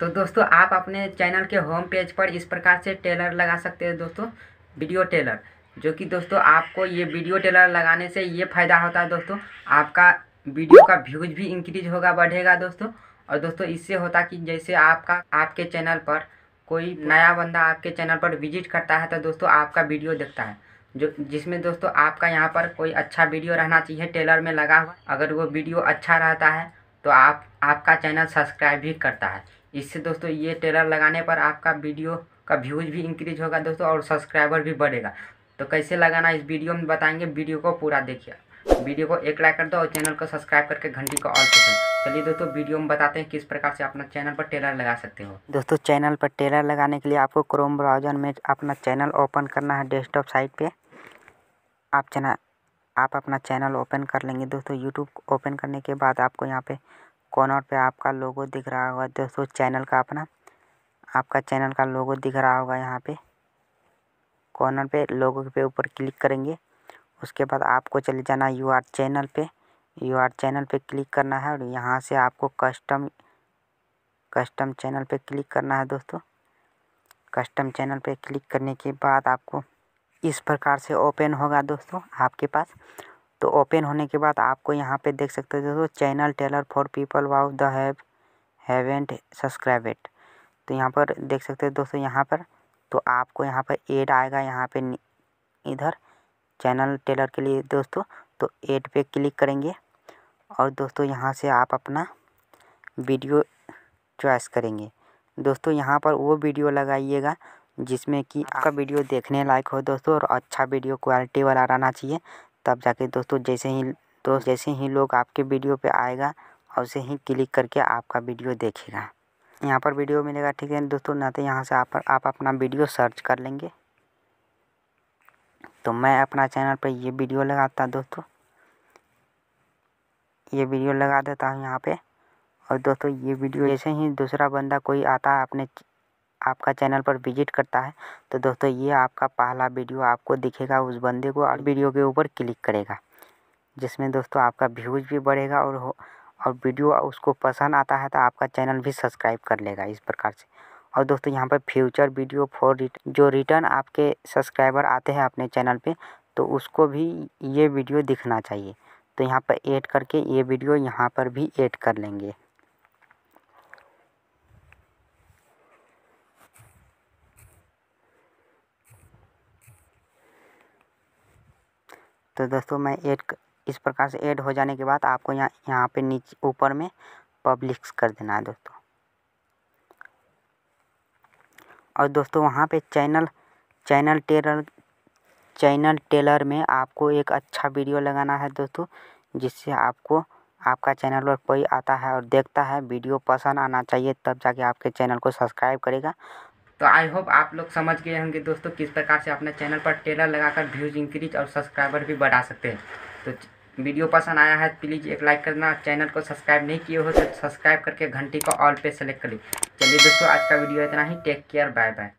तो दोस्तों आप अपने चैनल के होम पेज पर इस प्रकार से टेलर लगा सकते हैं दोस्तों वीडियो टेलर जो कि दोस्तों आपको ये वीडियो टेलर लगाने से ये फ़ायदा होता है दोस्तों आपका वीडियो का व्यूज भी इंक्रीज होगा बढ़ेगा दोस्तों और दोस्तों इससे होता कि जैसे आपका आपके चैनल पर कोई नया बंदा आपके चैनल पर विजिट करता है तो दोस्तों आपका वीडियो देखता है जो जिसमें दोस्तों आपका यहाँ पर कोई अच्छा वीडियो रहना चाहिए टेलर में लगा हुआ अगर वो वीडियो अच्छा रहता है तो आप आपका चैनल सब्सक्राइब भी करता है इससे दोस्तों ये टेलर लगाने पर आपका वीडियो का व्यूज़ भी इंक्रीज होगा दोस्तों और सब्सक्राइबर भी बढ़ेगा तो कैसे लगाना इस वीडियो में बताएंगे वीडियो को पूरा देखिए वीडियो को एक लाइक कर दो और चैनल को सब्सक्राइब करके घंटी को ऑल कर दो चलिए दोस्तों वीडियो में बताते हैं किस प्रकार से अपना चैनल पर टेलर लगा सकते हो दोस्तों चैनल पर टेलर लगाने के लिए आपको क्रोम ब्राउजर में अपना चैनल ओपन करना है डेस्कटॉप साइट पर आप चैनल आप अपना चैनल ओपन कर लेंगे दोस्तों यूट्यूब ओपन करने के बाद आपको यहाँ पे कॉर्नर पे आपका लोगो दिख रहा होगा दोस्तों चैनल का अपना आपका चैनल का लोगो दिख रहा होगा यहाँ पे कॉर्नर पे लोगो पे ऊपर क्लिक करेंगे उसके बाद आपको चले जाना यू आर चैनल पे यू आर चैनल पे क्लिक करना है और यहाँ से आपको कस्टम कस्टम चैनल पे क्लिक करना है दोस्तों कस्टम चैनल पे क्लिक करने के बाद आपको इस प्रकार से ओपन होगा दोस्तों आपके पास तो ओपन होने के बाद आपको यहाँ पे देख सकते हो दोस्तों channel trailer for people who the have haven't subscribe it तो यहाँ पर देख सकते हो दोस्तों यहाँ पर तो आपको यहाँ पर एड आएगा यहाँ पे इधर चैनल टेलर के लिए दोस्तों तो एड पे क्लिक करेंगे और दोस्तों यहाँ से आप अपना वीडियो चॉइस करेंगे दोस्तों यहाँ पर वो वीडियो लगाइएगा जिसमें कि आपका वीडियो देखने लायक हो दोस्तों और अच्छा वीडियो क्वालिटी वाला रहना चाहिए तब जाके दोस्तों जैसे ही दोस्त तो जैसे ही लोग आपके वीडियो पे आएगा उसे ही क्लिक करके आपका वीडियो देखेगा यहाँ पर वीडियो मिलेगा ठीक है दोस्तों ना तो यहाँ से आप आप अपना वीडियो सर्च कर लेंगे तो मैं अपना चैनल पर ये वीडियो लगाता दोस्तों ये वीडियो लगा देता हूँ यहाँ पे और दोस्तों ये वीडियो जैसे ही दूसरा बंदा कोई आता है अपने आपका चैनल पर विज़िट करता है तो दोस्तों ये आपका पहला वीडियो आपको दिखेगा उस बंदे को और वीडियो के ऊपर क्लिक करेगा जिसमें दोस्तों आपका व्यूज़ भी बढ़ेगा और हो और वीडियो उसको पसंद आता है तो आपका चैनल भी सब्सक्राइब कर लेगा इस प्रकार से और दोस्तों यहाँ पर फ्यूचर वीडियो फॉर रिट जो रिटर्न आपके सब्सक्राइबर आते हैं अपने चैनल पे तो उसको भी ये वीडियो दिखना चाहिए तो यहाँ पर ऐड करके ये वीडियो यहाँ पर भी ऐड कर लेंगे तो दोस्तों मैं ऐड इस प्रकार से ऐड हो जाने के बाद आपको यहाँ यहाँ पे नीचे ऊपर में पब्लिक्स कर देना है दोस्तों और दोस्तों वहाँ पे channel channel trailer channel trailer में आपको एक अच्छा वीडियो लगाना है दोस्तों जिससे आपको आपका चैनल पर कोई आता है और देखता है वीडियो पसंद आना चाहिए तब जाके आपके चैनल को सब्सक्राइब करेगा तो आई होप आप लोग समझ गए होंगे दोस्तों किस प्रकार से अपने चैनल पर टेलर लगाकर व्यूज़ इंक्रीज और सब्सक्राइबर भी बढ़ा सकते हैं तो वीडियो पसंद आया है प्लीज़ तो एक लाइक करना चैनल को सब्सक्राइब नहीं किए हो तो सब्सक्राइब करके घंटी को ऑल पे सेलेक्ट कर लीजिए चलिए दोस्तों आज का वीडियो इतना ही टेक केयर बाय बाय